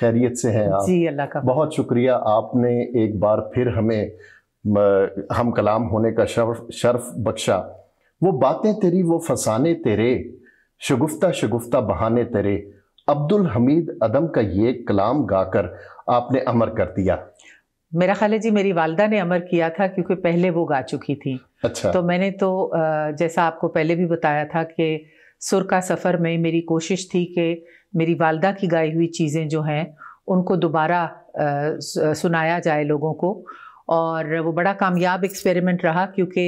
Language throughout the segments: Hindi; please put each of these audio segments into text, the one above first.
खैरियत से हैं आप जी अल्लाह का बहुत शुक्रिया आपने एक बार फिर हमें हम कलाम होने का शर्फ शर्फ बख्शा वो बातें तेरी वो फसाने तेरे शगुफ्ता शगुफ्ता बहाने तेरे अब्दुल हमीद अदम का ये कलाम गाकर आपने अमर कर दिया मेरा ख्याल है जी मेरी वालदा ने अमर किया था क्योंकि पहले वो गा चुकी थी अच्छा तो मैंने तो जैसा आपको पहले भी बताया था कि सुर का सफ़र में मेरी कोशिश थी कि मेरी वालदा की गाई हुई चीज़ें जो हैं उनको दोबारा सुनाया जाए लोगों को और वो बड़ा कामयाब एक्सपेरिमेंट रहा क्योंकि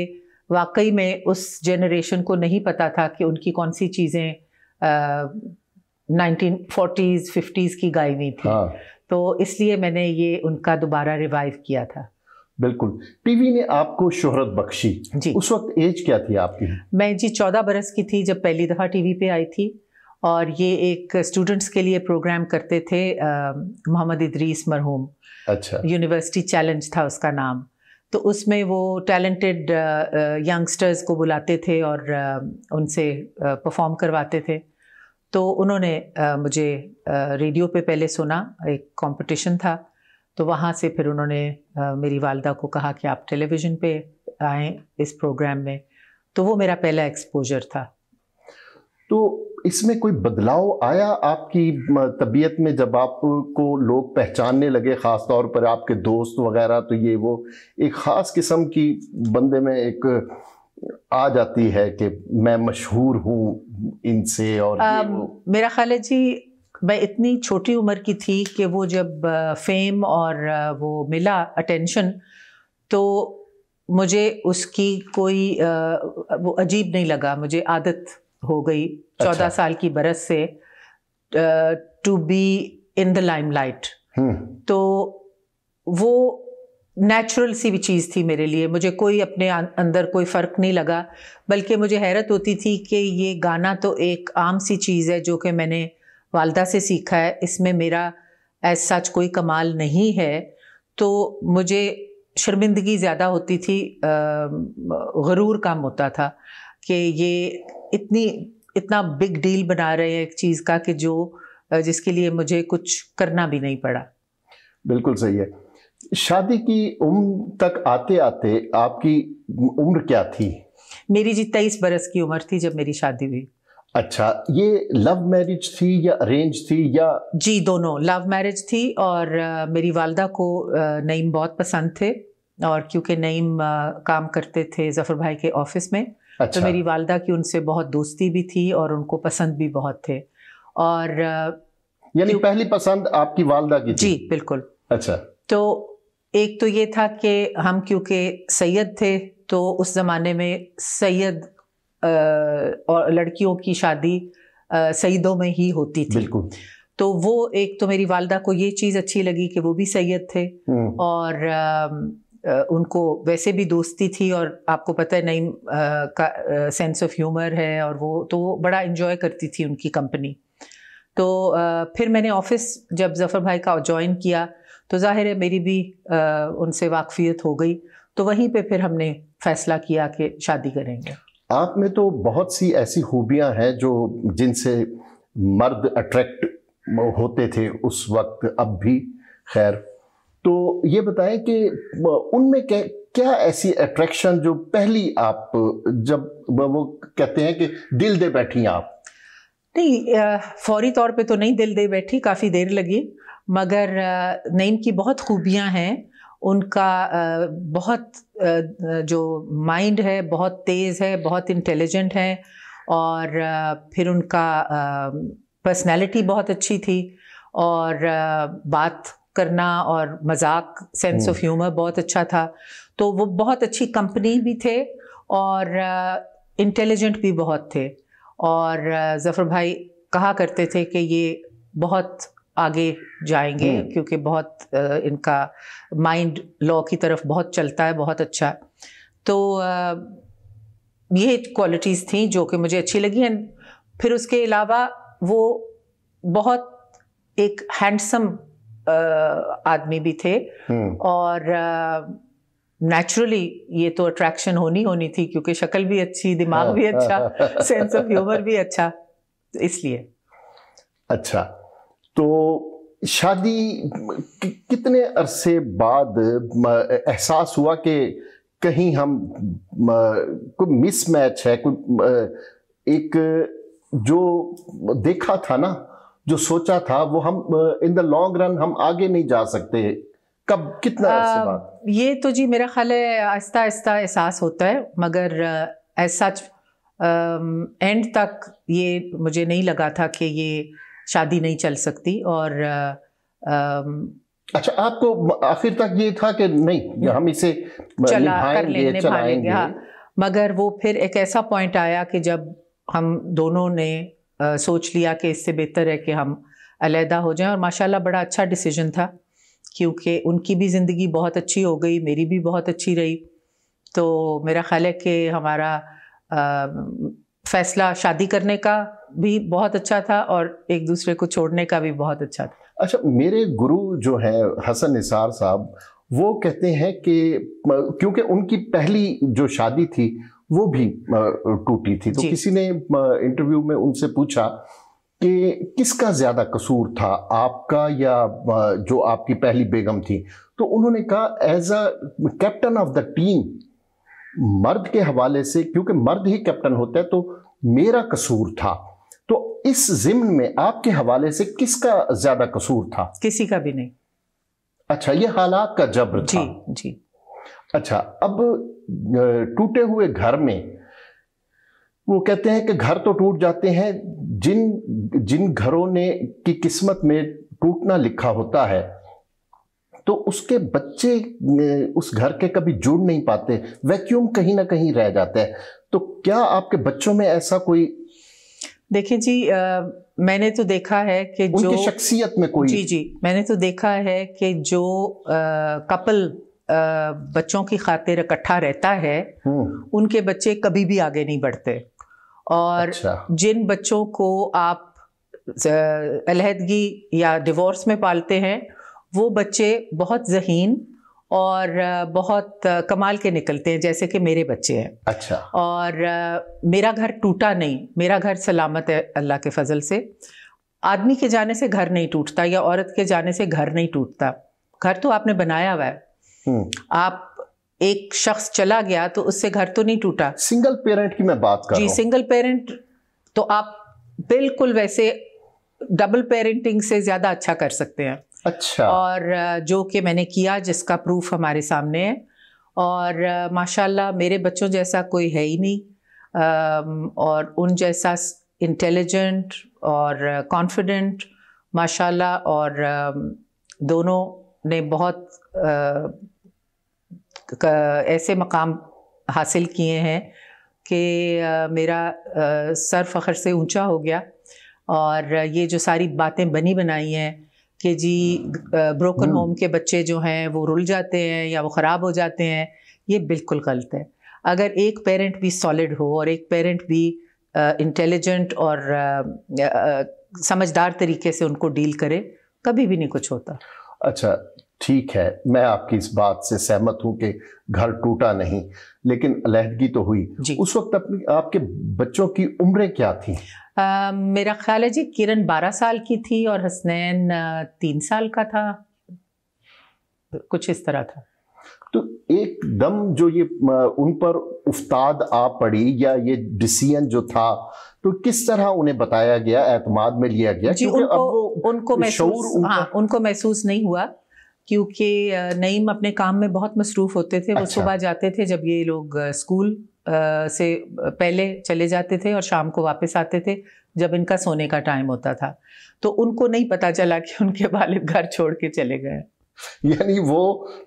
वाकई में उस जेनरेशन को नहीं पता था कि उनकी कौन सी चीज़ें नाइनटीन फोर्टीज़ फिफ्टीज़ की गाई हुई थी हाँ। तो इसलिए मैंने ये उनका दोबारा रिवाइव किया था बिल्कुल टीवी ने आपको शोहरत बख्शी जी उस वक्त एज क्या थी आपकी मैं जी चौदह बरस की थी जब पहली दफ़ा टीवी पे आई थी और ये एक स्टूडेंट्स के लिए प्रोग्राम करते थे मोहम्मद इदरीस मरहूम अच्छा यूनिवर्सिटी चैलेंज था उसका नाम तो उसमें वो टैलेंटेड यंगस्टर्स को बुलाते थे और उनसे परफॉर्म करवाते थे तो उन्होंने मुझे रेडियो पे पहले सुना एक कंपटीशन था तो वहाँ से फिर उन्होंने मेरी वालदा को कहा कि आप टेलीविज़न पे आएँ इस प्रोग्राम में तो वो मेरा पहला एक्सपोजर था तो इसमें कोई बदलाव आया आपकी तबीयत में जब आपको लोग पहचानने लगे ख़ास तौर पर आपके दोस्त वगैरह तो ये वो एक ख़ास किस्म की बंदे में एक आ जाती है कि मैं मशहूर हूँ इनसे और आ, मेरा ख्याल है जी मैं इतनी छोटी उम्र की थी कि वो जब फेम और वो मिला अटेंशन तो मुझे उसकी कोई वो अजीब नहीं लगा मुझे आदत हो गई चौदह अच्छा। साल की बरस से to be in the limelight तो वो नेचुरल सी भी चीज़ थी मेरे लिए मुझे कोई अपने अं-, अंदर कोई फ़र्क नहीं लगा बल्कि मुझे हैरत होती थी कि ये गाना तो एक आम सी चीज़ है जो कि मैंने वालदा से सीखा है इसमें मेरा एज सच कोई कमाल नहीं है तो मुझे शर्मिंदगी ज़्यादा होती थी गरूर कम होता था कि ये इतनी इतना बिग डील बना रहे हैं एक चीज़ का कि जो जिसके लिए मुझे कुछ करना भी नहीं पड़ा बिल्कुल सही है शादी की उम्र तक आते आते आपकी उम्र क्या थी मेरी जी तेईस बरस की उम्र थी जब मेरी शादी हुई अच्छा ये लव मैरिज थी या अरेंज थी या जी दोनों लव मैरिज थी और आ, मेरी वालदा को नईम बहुत पसंद थे और क्योंकि नईम आ, काम करते थे जफ़र भाई के ऑफिस में तो अच्छा। तो मेरी वालदा की उनसे बहुत दोस्ती भी थी और उनको पसंद भी बहुत थे और यानी पहली पसंद आपकी वालदा की जी बिल्कुल अच्छा तो एक तो ये था कि हम क्योंकि सैयद थे तो उस ज़माने में सैयद और लड़कियों की शादी सईदों में ही होती थी बिल्कुल तो वो एक तो मेरी वालदा को ये चीज़ अच्छी लगी कि वो भी सैयद थे हम्म। और उनको वैसे भी दोस्ती थी और आपको पता है नईम का सेंस ऑफ ह्यूमर है और वो तो वो बड़ा इन्जॉय करती थी उनकी कंपनी तो फिर मैंने ऑफिस जब जफ़र भाई का ज्वाइन किया तो जाहिर है मेरी भी उनसे वाकफियत हो गई तो वहीं पे फिर हमने फैसला किया कि शादी करेंगे आप में तो बहुत सी ऐसी खूबियाँ हैं जो जिनसे मर्द अट्रैक्ट होते थे उस वक्त अब भी खैर तो ये बताएं कि उनमें क्या क्या ऐसी अट्रैक्शन जो पहली आप जब वो कहते हैं कि दिल दे बैठी आप नहीं फौरी तौर पे तो नहीं दिल दे बैठी काफ़ी देर लगी मगर नईम की बहुत खूबियां हैं उनका बहुत जो माइंड है बहुत तेज़ है बहुत इंटेलिजेंट है और फिर उनका पर्सनालिटी बहुत अच्छी थी और बात करना और मजाक सेंस ऑफ ह्यूमर बहुत अच्छा था तो वो बहुत अच्छी कंपनी भी थे और इंटेलिजेंट uh, भी बहुत थे और ज़फ़र uh, भाई कहा करते थे कि ये बहुत आगे जाएंगे हम्म। क्योंकि बहुत uh, इनका माइंड लॉ की तरफ बहुत चलता है बहुत अच्छा तो ये क्वालिटीज़ थी जो कि मुझे अच्छी लगी एंड फिर उसके अलावा वो बहुत एक हैंडसम आदमी भी थे हम्म। और नेचुरली ये तो अट्रैक्शन होनी होनी थी क्योंकि शक्ल भी अच्छी दिमाग भी अच्छा सेंस ऑफ ह्यूमर भी अच्छा तो इसलिए अच्छा तो शादी कि, कितने अरसे बाद एहसास हुआ कि कहीं हम कोई मिसमैच है कोई एक जो देखा था ना जो सोचा था वो हम इन द लॉन्ग रन हम आगे नहीं जा सकते कब कितना आ, ये तो जी मेरा ख्याल है आहिस्ता आहिस्ता एहसास होता है मगर सच एंड तक ये मुझे नहीं लगा था कि ये शादी नहीं चल सकती और आ, अच्छा आपको आखिर तक ये था कि नहीं हम इसे चला कर लेने चलाएंगे हाँ मगर वो फिर एक ऐसा पॉइंट आया कि जब हम दोनों ने आ, सोच लिया कि इससे बेहतर है कि हम अलहदा हो जाएं और माशाल्लाह बड़ा अच्छा डिसीजन था क्योंकि उनकी भी ज़िंदगी बहुत अच्छी हो गई मेरी भी बहुत अच्छी रही तो मेरा ख्याल है कि हमारा आ, फैसला शादी करने का भी बहुत अच्छा था और एक दूसरे को छोड़ने का भी बहुत अच्छा था अच्छा मेरे गुरु जो हैं हसन निसार साहब वो कहते हैं कि क्योंकि उनकी पहली जो शादी थी वो भी टूटी थी तो किसी ने इंटरव्यू में उनसे पूछा कि किसका ज्यादा कसूर था आपका या जो आपकी पहली बेगम थी तो उन्होंने कहा as a captain of the team मर्द के हवाले से क्योंकि मर्द ही कैप्टन होता है तो मेरा कसूर था तो इस जिम्न में आपके हवाले से किसका ज्यादा कसूर था किसी का भी नहीं अच्छा ये हालात का जबर जी, था जी जी अच्छा अब टूटे हुए घर में वो कहते हैं कि घर तो टूट जाते हैं जिन जिन घरों ने की किस्मत में टूटना लिखा होता है तो उसके बच्चे उस घर के कभी जुड़ नहीं पाते वैक्यूम कहीं ना कहीं रह जाते हैं तो क्या आपके बच्चों में ऐसा कोई देखिए जी आ, मैंने तो देखा है कि जो शख्सियत में कोई जी जी मैंने तो देखा है कि जो आ, कपल बच्चों की खातिर इकट्ठा रहता है हम्म। उनके बच्चे कभी भी आगे नहीं बढ़ते और अच्छा। जिन बच्चों को आप अलहदगी या डिवोर्स में पालते हैं वो बच्चे बहुत जहीन और बहुत कमाल के निकलते हैं जैसे कि मेरे बच्चे हैं अच्छा और मेरा घर टूटा नहीं मेरा घर सलामत है अल्लाह के फजल से आदमी के जाने से घर नहीं टूटता या औरत के जाने से घर नहीं टूटता घर तो आपने बनाया हुआ है हम्म। आप एक शख्स चला गया तो उससे घर तो नहीं टूटा सिंगल पेरेंट की मैं बात कर जी सिंगल पेरेंट तो आप बिल्कुल वैसे डबल पेरेंटिंग से ज़्यादा अच्छा कर सकते हैं अच्छा और जो कि मैंने किया जिसका प्रूफ हमारे सामने है और माशाल्लाह मेरे बच्चों जैसा कोई है ही नहीं और उन जैसा इंटेलिजेंट और कॉन्फिडेंट माशाल्लाह और दोनों ने बहुत ऐसे मकाम हासिल किए हैं कि मेरा सर फ़ख्र से ऊंचा हो गया और ये जो सारी बातें बनी बनाई हैं कि जी ब्रोकन होम हम्म। के बच्चे जो हैं वो रुल जाते हैं या वो ख़राब हो जाते हैं ये बिल्कुल गलत है अगर एक पेरेंट भी सॉलिड हो और एक पेरेंट भी इंटेलिजेंट और समझदार तरीके से उनको डील करे कभी भी नहीं कुछ होता अच्छा ठीक है मैं आपकी इस बात से सहमत हूं कि घर टूटा नहीं लेकिन अलहदगी तो हुई उस वक्त अपनी आपके बच्चों की उम्रें क्या थी आ, मेरा ख्याल है जी किरण बारह साल की थी और हसनैन तीन साल का था कुछ इस तरह था तो एक दम जो ये उन पर उफ्ताद आ पड़ी या ये डिसीजन जो था तो किस तरह उन्हें बताया गया एतमाद में लिया गया जी, उनको, अब वो उनको महसूस हाँ उनको महसूस नहीं हुआ क्योंकि नईम अपने काम में बहुत मसरूफ़ होते थे अच्छा। वो सुबह जाते थे जब ये लोग स्कूल से पहले चले जाते थे और शाम को वापस आते थे जब इनका सोने का टाइम होता था तो उनको नहीं पता चला कि उनके वालिद घर छोड़ के चले गए यानी वो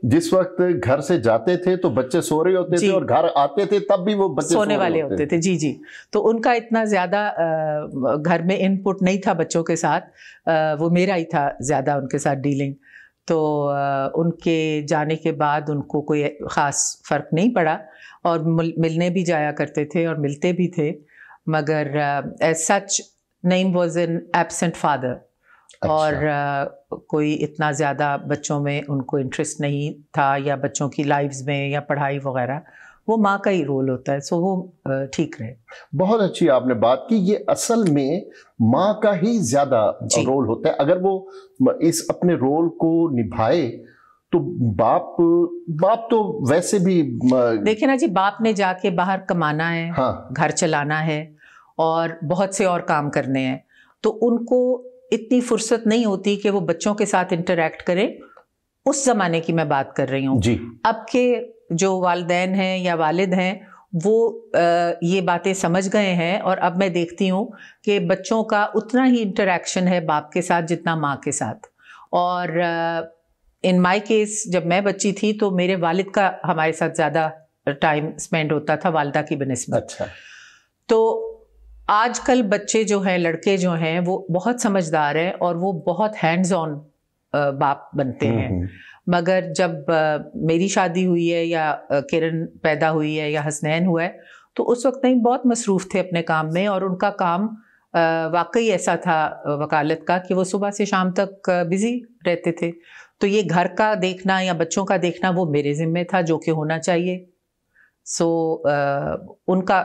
जिस वक्त घर से जाते थे तो बच्चे सो रहे होते थे और घर आते थे तब भी वो बच्चे सोने सो वाले होते, होते थे जी जी तो उनका इतना ज़्यादा घर में इनपुट नहीं था बच्चों के साथ वो मेरा ही था ज़्यादा उनके साथ डीलिंग तो उनके जाने के बाद उनको कोई ख़ास फ़र्क नहीं पड़ा और मिलने भी जाया करते थे और मिलते भी थे मगर as such Naeem was an absent father और uh, कोई इतना ज़्यादा बच्चों में उनको इंटरेस्ट नहीं था या बच्चों की लाइफ्स में या पढ़ाई वगैरह वो माँ का ही रोल होता है सो वो ठीक रहे बहुत अच्छी आपने बात की ये असल में माँ का ही ज्यादा रोल होता है अगर वो इस अपने रोल को निभाए तो बाप बाप तो वैसे भी देखे ना जी बाप ने जाके बाहर कमाना है हाँ। घर चलाना है और बहुत से और काम करने हैं तो उनको इतनी फुर्सत नहीं होती कि वो बच्चों के साथ इंटरेक्ट करें उस जमाने की मैं बात कर रही हूँ अब के जो वालदेन हैं या वालिद हैं वो ये बातें समझ गए हैं और अब मैं देखती हूँ कि बच्चों का उतना ही इंटरेक्शन है बाप के साथ जितना माँ के साथ और इन माई केस जब मैं बच्ची थी तो मेरे वालिद का हमारे साथ ज़्यादा टाइम स्पेंड होता था वालदा की बनस्बत अच्छा तो आजकल बच्चे जो हैं लड़के जो हैं वो बहुत समझदार हैं और वो बहुत हैंड्स ऑन बाप बनते हम्म, हैं हम्म। मगर जब मेरी शादी हुई है या किरण पैदा हुई है या हसनैन हुआ है तो उस वक्त नहीं बहुत मसरूफ़ थे अपने काम में और उनका काम वाकई ऐसा था वकालत का कि वो सुबह से शाम तक बिज़ी रहते थे तो ये घर का देखना या बच्चों का देखना वो मेरे ज़िम्मे था जो कि होना चाहिए सो उनका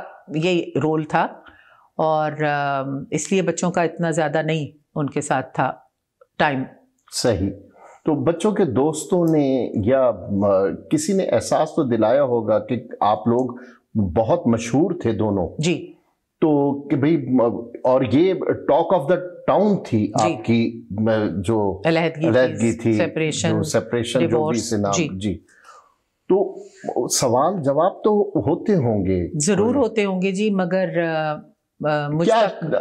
ये रोल था और इसलिए बच्चों का इतना ज़्यादा नहीं उनके साथ था टाइम सही तो बच्चों के दोस्तों ने या किसी ने एहसास तो दिलाया होगा कि आप लोग बहुत मशहूर थे दोनों जी तो कि भाई और ये टॉक ऑफ द टाउन थी आपकी जो अलहदगी थी सेपरेशन सेपरेशन जो भी से नाम जी, जी। तो सवाल जवाब तो होते होंगे जरूर होते होंगे जी मगर क्या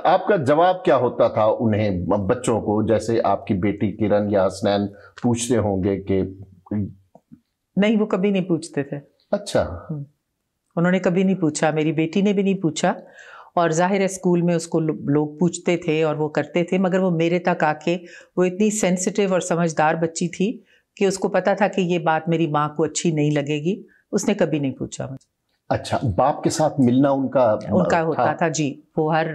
आपका जवाब क्या होता था उन्हें बच्चों को जैसे आपकी बेटी किरण या स्नैन पूछते होंगे कि नहीं वो कभी नहीं पूछते थे अच्छा हम्म। उन्होंने कभी नहीं पूछा मेरी बेटी ने भी नहीं पूछा और जाहिर है स्कूल में उसको लोग पूछते थे और वो करते थे मगर वो मेरे तक आके वो इतनी सेंसिटिव और समझदार बच्ची थी कि उसको पता था कि ये बात मेरी माँ को अच्छी नहीं लगेगी उसने कभी नहीं पूछा मुझे अच्छा बाप के साथ मिलना उनका उनका होता था, था जी वो हर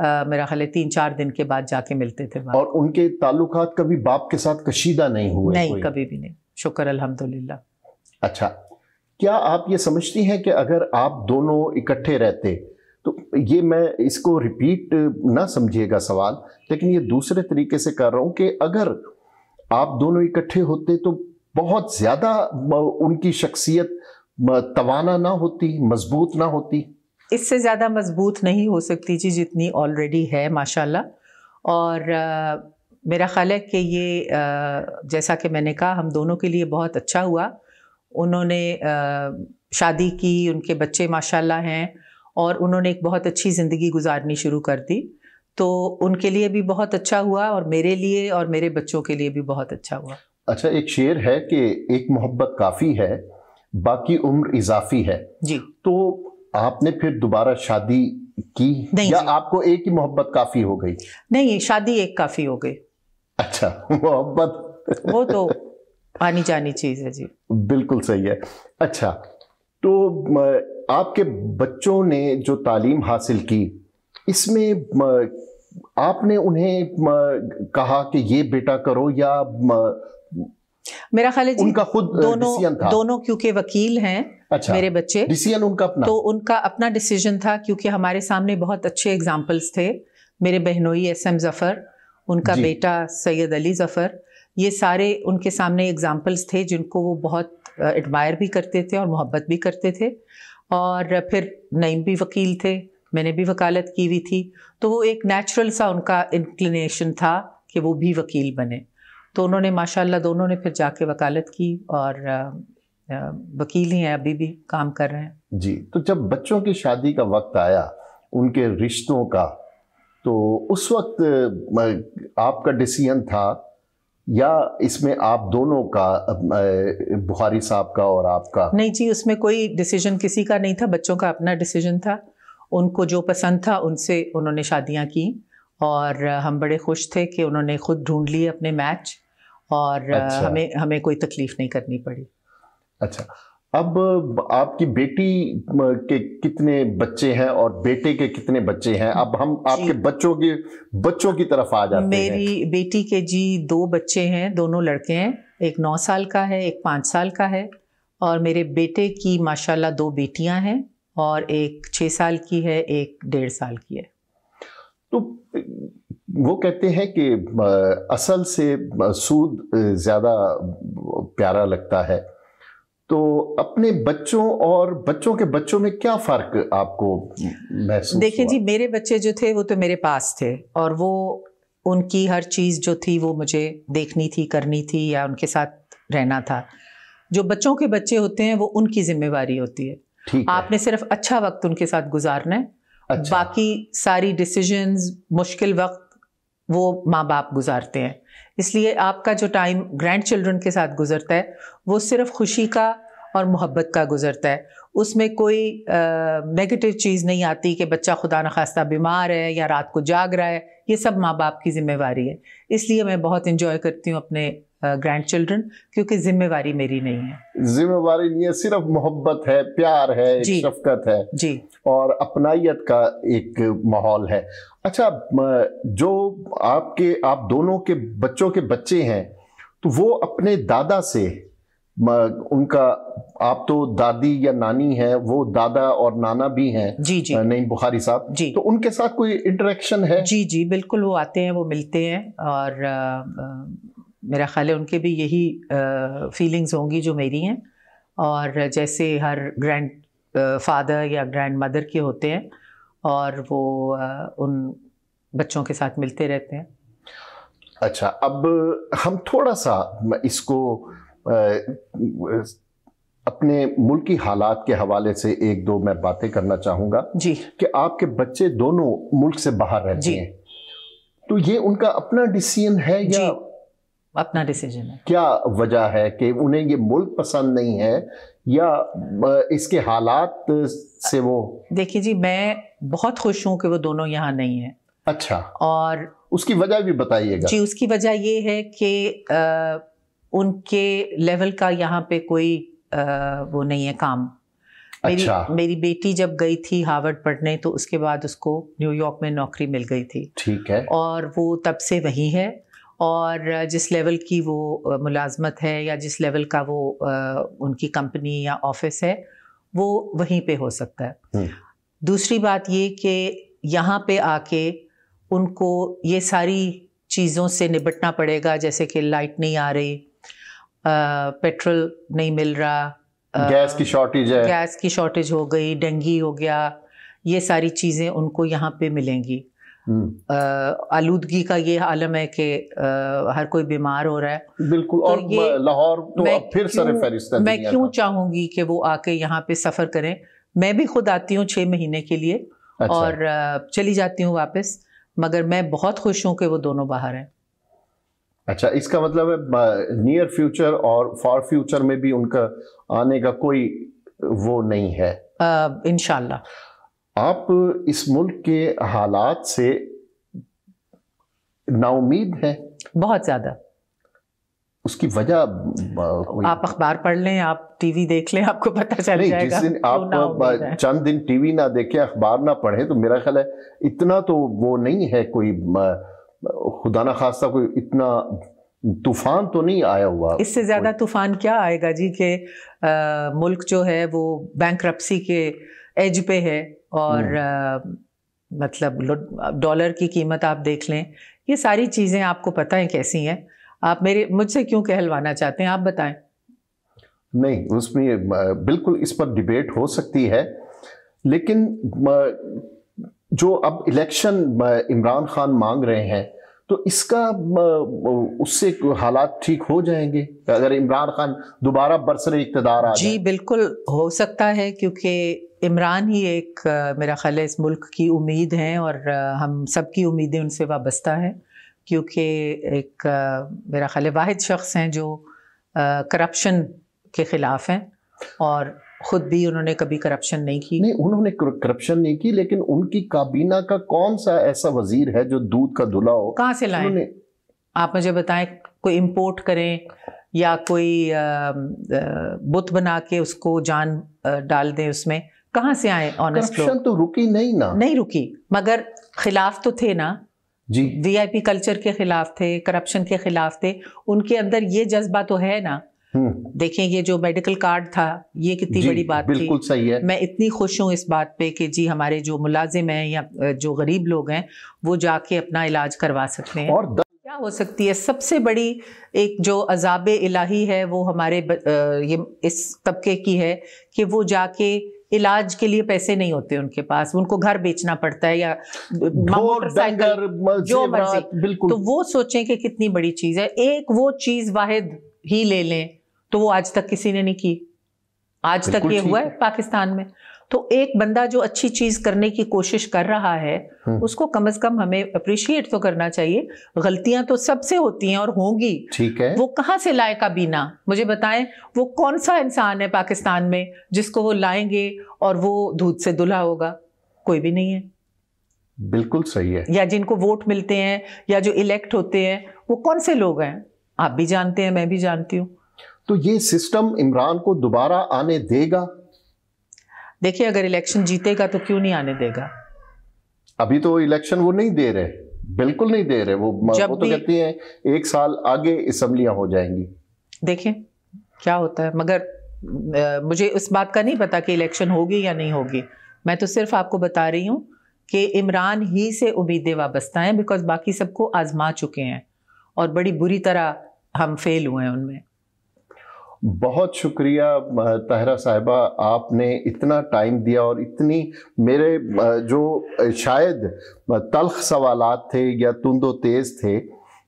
आ, मेरा ख्याल तीन चार दिन के बाद जाके मिलते थे और उनके ताल्लुक कभी बाप के साथ कशीदा नहीं हुए नहीं कभी भी नहीं शुक्र अल्हम्दुलिल्लाह अच्छा क्या आप ये समझती हैं कि अगर आप दोनों इकट्ठे रहते तो ये मैं इसको रिपीट ना समझिएगा सवाल लेकिन ये दूसरे तरीके से कर रहा हूँ कि अगर आप दोनों इकट्ठे होते तो बहुत ज़्यादा उनकी शख्सियत तवाना ना होती मजबूत ना होती इससे ज़्यादा मजबूत नहीं हो सकती जी जितनी ऑलरेडी है माशाल्लाह और आ, मेरा ख़्याल है कि ये आ, जैसा कि मैंने कहा हम दोनों के लिए बहुत अच्छा हुआ उन्होंने आ, शादी की उनके बच्चे माशाल्लाह हैं और उन्होंने एक बहुत अच्छी ज़िंदगी गुजारनी शुरू कर दी तो उनके लिए भी बहुत अच्छा हुआ और मेरे लिए और मेरे बच्चों के लिए भी बहुत अच्छा हुआ अच्छा एक शेर है कि एक मोहब्बत काफ़ी है बाकी उम्र इजाफी है जी तो आपने फिर दोबारा शादी की नहीं या आपको एक ही मोहब्बत काफी हो गई नहीं शादी एक काफी हो गई अच्छा मोहब्बत वो तो आनी जानी चीज है जी बिल्कुल सही है अच्छा तो आपके बच्चों ने जो तालीम हासिल की इसमें आपने उन्हें कहा कि ये बेटा करो या मेरा ख्याल है उनका खुद दोनों था। दोनों क्योंकि वकील हैं अच्छा, मेरे बच्चे डिसीजन उनका अपना तो उनका अपना डिसीजन था क्योंकि हमारे सामने बहुत अच्छे एग्जाम्पल्स थे मेरे बहनोई एस एम जफ़र उनका बेटा सैयद अली ज़फ़र ये सारे उनके सामने एग्जाम्पल्स थे जिनको वो बहुत एडमायर भी करते थे और मोहब्बत भी करते थे और फिर नईम भी वकील थे मैंने भी वकालत की हुई थी तो वो एक नेचुरल सा उनका इंक्लिनेशन था कि वो भी वकील बने तो उन्होंने माशाल्लाह दोनों ने फिर जाके वकालत की और वकील ही हैं अभी भी काम कर रहे हैं जी तो जब बच्चों की शादी का वक्त आया उनके रिश्तों का तो उस वक्त आपका डिसीजन था या इसमें आप दोनों का बुखारी साहब का और आपका नहीं जी उसमें कोई डिसीजन किसी का नहीं था बच्चों का अपना डिसीजन था उनको जो पसंद था उनसे उन्होंने शादियां की और हम बड़े खुश थे कि उन्होंने खुद ढूंढ लिए अपने मैच और अच्छा। हमें हमें कोई तकलीफ नहीं करनी पड़ी अच्छा अब आपकी बेटी के कितने बच्चे हैं और बेटे के कितने बच्चे हैं अब हम आपके बच्चों के बच्चों की तरफ आ जाते मेरी हैं मेरी बेटी के जी दो बच्चे हैं दोनों लड़के हैं एक नौ साल का है एक पाँच साल का है और मेरे बेटे की माशाल्लाह दो बेटियां हैं और एक छः साल की है एक डेढ़ साल की है तो वो कहते हैं कि असल से सूद ज़्यादा प्यारा लगता है तो अपने बच्चों और बच्चों के बच्चों में क्या फ़र्क आपको महसूस देखिए जी मेरे बच्चे जो थे वो तो मेरे पास थे और वो उनकी हर चीज़ जो थी वो मुझे देखनी थी करनी थी या उनके साथ रहना था जो बच्चों के बच्चे होते हैं वो उनकी जिम्मेवारी होती है आपने सिर्फ अच्छा वक्त उनके साथ गुजारना है अच्छा। बाकी सारी डिसीजंस मुश्किल वक्त वो माँ बाप गुजारते हैं इसलिए आपका जो टाइम ग्रैंड चिल्ड्रन के साथ गुजरता है वो सिर्फ खुशी का और मोहब्बत का गुजरता है उसमें कोई नेगेटिव चीज़ नहीं आती कि बच्चा खुदा न खास्ता बीमार है या रात को जाग रहा है ये सब माँ बाप की जिम्मेवारी है इसलिए मैं बहुत इन्जॉय करती हूँ अपने ग्रैंड चिल्ड्रन क्योंकि जिम्मेवारी मेरी नहीं है जिम्मेवारी नहीं है सिर्फ मोहब्बत है प्यार है शफकत है जी और अपनाइत का एक माहौल है अच्छा जो आपके आप दोनों के बच्चों के बच्चे हैं तो वो अपने दादा से उनका आप तो दादी या नानी है वो दादा और नाना भी हैं जी जी नहीं बुखारी साहब जी तो उनके साथ कोई इंटरेक्शन है जी जी बिल्कुल वो आते हैं वो मिलते हैं और मेरा ख्याल है उनके भी यही फीलिंग्स होंगी जो मेरी हैं और जैसे हर ग्रैंड फादर या ग्रैंड मदर के होते हैं और वो उन बच्चों के साथ मिलते रहते हैं अच्छा अब हम थोड़ा सा इसको अपने मुल्क हालात के हवाले से एक दो मैं बातें करना चाहूँगा जी कि आपके बच्चे दोनों मुल्क से बाहर रहते हैं तो ये उनका अपना डिसीजन है या अपना डिसीजन है क्या वजह है कि उन्हें ये मुल्क पसंद नहीं है या इसके हालात से वो देखिए जी मैं बहुत खुश हूँ कि वो दोनों यहाँ नहीं है अच्छा और उसकी वजह भी बताइएगा जी उसकी वजह ये है कि उनके लेवल का यहाँ पे कोई आ, वो नहीं है काम मेरी अच्छा। मेरी बेटी जब गई थी हार्वर्ड पढ़ने तो उसके बाद उसको न्यूयॉर्क में नौकरी मिल गई थी ठीक है और वो तब से वही है और जिस लेवल की वो मुलाजमत है या जिस लेवल का वो उनकी कंपनी या ऑफिस है वो वहीं पे हो सकता है हम्म। दूसरी बात ये कि यहाँ पे आके उनको ये सारी चीज़ों से निपटना पड़ेगा जैसे कि लाइट नहीं आ रही पेट्रोल नहीं मिल रहा गैस की शॉर्टेज है गैस की शॉर्टेज हो गई डेंगी हो गया ये सारी चीज़ें उनको यहाँ पे मिलेंगी हम्म। आलूदगी का ये आलम है कि हर कोई बीमार हो रहा है बिल्कुल तो और लाहौर तो मैं फिर सर फहरिस्त मैं क्यों चाहूंगी कि वो आके यहाँ पे सफ़र करें मैं भी खुद आती हूँ छह महीने के लिए अच्छा। और चली जाती हूँ वापस मगर मैं बहुत खुश हूँ कि वो दोनों बाहर हैं अच्छा इसका मतलब है नियर फ्यूचर और फॉर फ्यूचर में भी उनका आने का कोई वो नहीं है इनशाला आप इस मुल्क के हालात से नाउमीद हैं बहुत ज़्यादा उसकी वजह आप अखबार पढ़ लें आप टीवी देख लें आपको पता चल नहीं, जाएगा जिस दिन आप तो चंद दिन टीवी ना देखें अखबार ना पढ़ें तो मेरा ख्याल है इतना तो वो नहीं है कोई खुदा ना खासा कोई इतना तूफान तो नहीं आया हुआ इससे ज़्यादा तूफान क्या आएगा जी आ, मुल्क जो है वो बैंक के एज पे है और हम्म। मतलब डॉलर की कीमत आप देख लें ये सारी चीज़ें आपको पता है कैसी हैं आप मेरे मुझसे क्यों कहलवाना चाहते हैं आप बताएं नहीं उसमें बिल्कुल इस पर डिबेट हो सकती है लेकिन जो अब इलेक्शन इमरान खान मांग रहे हैं तो इसका उससे हालात ठीक हो जाएंगे अगर इमरान खान दोबारा बरसर इकतदार आ जी बिल्कुल हो सकता है क्योंकि इमरान ही एक मेरा ख्याल है इस मुल्क की उम्मीद हैं और हम सबकी उम्मीदें उनसे वाबस्ता हैं क्योंकि एक मेरा ख्याल वाहिद शख्स हैं जो करप्शन के ख़िलाफ़ हैं और खुद भी उन्होंने कभी करप्शन नहीं की नहीं उन्होंने करप्शन नहीं की लेकिन उनकी काबीना का कौन सा ऐसा वजीर है जो दूध का धुला हो कहाँ से लाए आप मुझे बताएं कोई इम्पोर्ट करें या कोई बुत बना के उसको जान डाल दें उसमें कहाँ से आए ऑनेस्ट तो रुकी नहीं ना नहीं रुकी मगर खिलाफ तो थे ना जी वीआईपी कल्चर के खिलाफ थे करप्शन के खिलाफ थे उनके अंदर ये जज्बा तो है ना हम्म। देखें ये जो मेडिकल कार्ड था ये कितनी बड़ी बात बिल्कुल थी सही है मैं इतनी खुश हूँ इस बात पे कि जी हमारे जो मुलाजिम हैं या जो गरीब लोग हैं वो जाके अपना इलाज करवा सकते हैं और क्या हो सकती है सबसे बड़ी एक जो अजाब इलाही है वो हमारे ये इस तबके की है कि वो जाके इलाज के लिए पैसे नहीं होते उनके पास उनको घर बेचना पड़ता है या मोटरसाइकिल जो मर्जी तो वो सोचें कि कितनी बड़ी चीज़ है एक वो चीज़ वाहिद ही ले लें तो वो आज तक किसी ने नहीं की आज तक ये हुआ है पाकिस्तान में तो एक बंदा जो अच्छी चीज करने की कोशिश कर रहा है हम्म। उसको कम से कम हमें अप्रिशिएट तो करना चाहिए गलतियां तो सबसे होती हैं और होंगी ठीक है वो कहाँ से लाएगा बीना मुझे बताएं वो कौन सा इंसान है पाकिस्तान में जिसको वो लाएंगे और वो दूध से दुल्हा होगा कोई भी नहीं है बिल्कुल सही है या जिनको वोट मिलते हैं या जो इलेक्ट होते हैं वो कौन से लोग हैं आप भी जानते हैं मैं भी जानती हूँ तो ये सिस्टम इमरान को दोबारा आने देगा देखिए अगर इलेक्शन जीतेगा तो क्यों नहीं आने देगा अभी तो इलेक्शन वो नहीं दे रहे बिल्कुल नहीं दे रहे वो वो तो कहती हैं एक साल आगे असम्बलियां हो जाएंगी देखिए क्या होता है मगर आ, मुझे इस बात का नहीं पता कि इलेक्शन होगी या नहीं होगी मैं तो सिर्फ आपको बता रही हूँ कि इमरान ही से उम्मीदें वाबस्ता हैं बिकॉज बाकी सबको आजमा चुके हैं और बड़ी बुरी तरह हम फेल हुए हैं उनमें बहुत शुक्रिया तहरा साहिबा आपने इतना टाइम दिया और इतनी मेरे जो शायद तलख सवालात थे या तुंदो तेज़ थे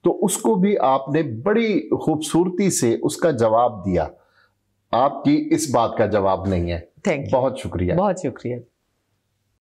तो उसको भी आपने बड़ी खूबसूरती से उसका जवाब दिया आपकी इस बात का जवाब नहीं है थैंक बहुत शुक्रिया बहुत शुक्रिया